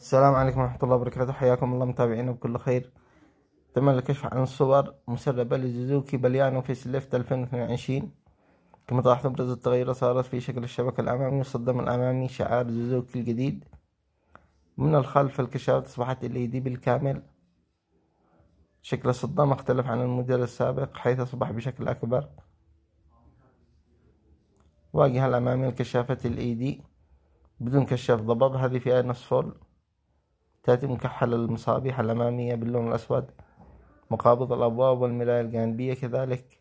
السلام عليكم ورحمة الله وبركاته حياكم الله متابعينا بكل خير تم الكشف عن الصور مسربة لزوزوكي باليانو في سلفت 2022 كما تلاحظ أبرز التغيرات صارت في شكل الشبكة الأمامي والصدام الأمامي شعار زوزوكي الجديد من الخلف الكشافات أصبحت ال دي بالكامل شكل الصدام اختلف عن الموديل السابق حيث أصبح بشكل أكبر واجهة الأمامية الكشافة ال دي بدون كشاف ضباب هذه فئة نصف فول تأتي مكحل المصابيح الأمامية باللون الأسود مقابض الأبواب والملاية الجانبية كذلك